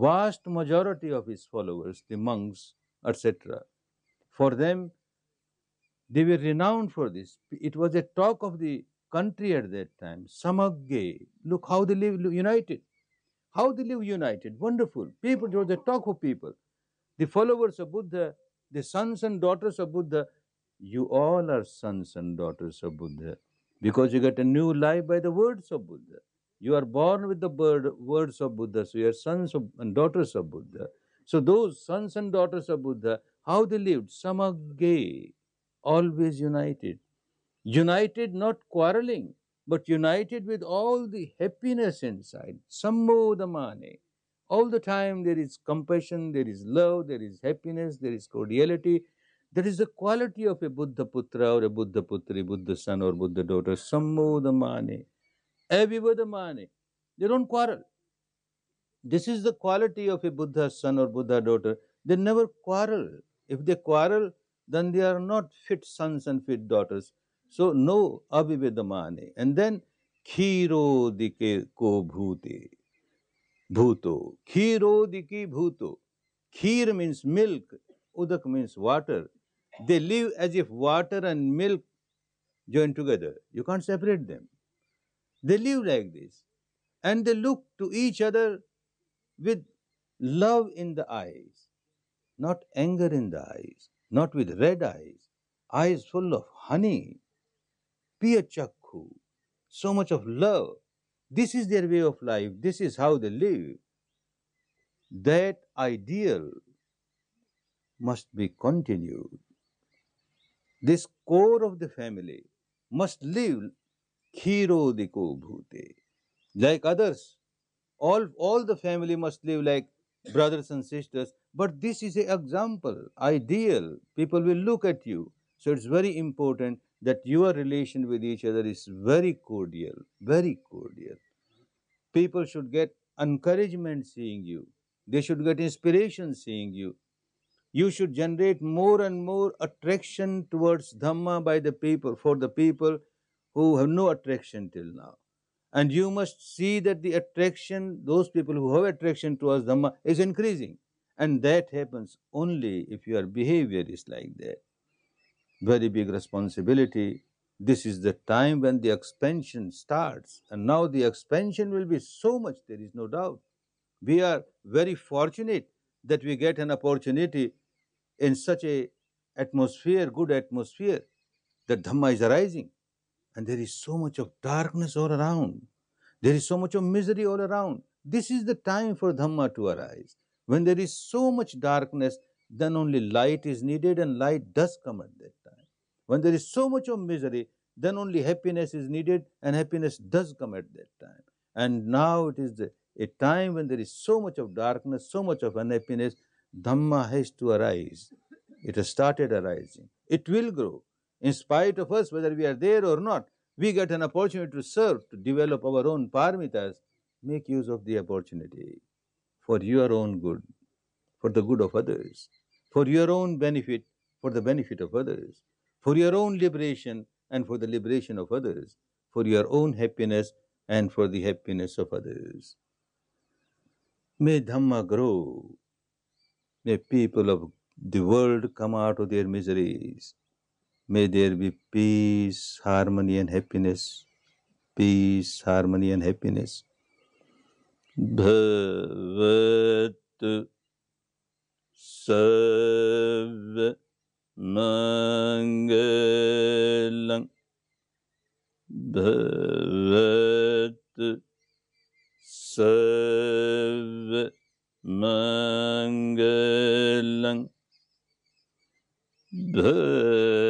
vast majority of his followers, the monks, etc. For them, they were renowned for this. It was a talk of the country at that time. Samagge, look how they live united. How they live united, wonderful. People, it was a talk of people. The followers of Buddha, the sons and daughters of Buddha, you all are sons and daughters of Buddha because you get a new life by the words of Buddha. You are born with the bird, words of Buddha, so you are sons of, and daughters of Buddha. So those sons and daughters of Buddha, how they lived? Samagge, always united. United, not quarreling, but united with all the happiness inside. Sammodamane. All the time there is compassion, there is love, there is happiness, there is cordiality, that is the quality of a Buddha Putra or a Buddha Putri, Buddha son or Buddha daughter, Sammodamane. Avivadamani. They don't quarrel. This is the quality of a Buddha's son or Buddha daughter. They never quarrel. If they quarrel, then they are not fit sons and fit daughters. So no avivedamani. And then khirodike ko bhuti. Bhuto. Khirodiki bhuto. Khir means milk. Udak means water. They live as if water and milk join together. You can't separate them. They live like this. And they look to each other with love in the eyes, not anger in the eyes, not with red eyes, eyes full of honey, piya chakku, so much of love. This is their way of life. This is how they live. That ideal must be continued. This core of the family must live Khiro diko bhute. Like others, all, all the family must live like brothers and sisters. But this is an example, ideal. People will look at you. So it's very important that your relation with each other is very cordial, very cordial. People should get encouragement seeing you. They should get inspiration seeing you. You should generate more and more attraction towards Dhamma by the people, for the people, who have no attraction till now. And you must see that the attraction, those people who have attraction towards Dhamma, is increasing. And that happens only if your behavior is like that. Very big responsibility. This is the time when the expansion starts. And now the expansion will be so much, there is no doubt. We are very fortunate that we get an opportunity in such a atmosphere, good atmosphere, that Dhamma is arising. And there is so much of darkness all around. There is so much of misery all around. This is the time for Dhamma to arise. When there is so much darkness, then only light is needed and light does come at that time. When there is so much of misery, then only happiness is needed and happiness does come at that time. And now it is the, a time when there is so much of darkness, so much of unhappiness, Dhamma has to arise. It has started arising. It will grow. In spite of us, whether we are there or not, we get an opportunity to serve, to develop our own paramitas. Make use of the opportunity for your own good, for the good of others, for your own benefit, for the benefit of others, for your own liberation and for the liberation of others, for your own happiness and for the happiness of others. May Dhamma grow. May people of the world come out of their miseries. May there be peace, harmony, and happiness. Peace, harmony, and happiness. Bhavat Sav Mangalang Bhavat Sav Mangalang Bhavat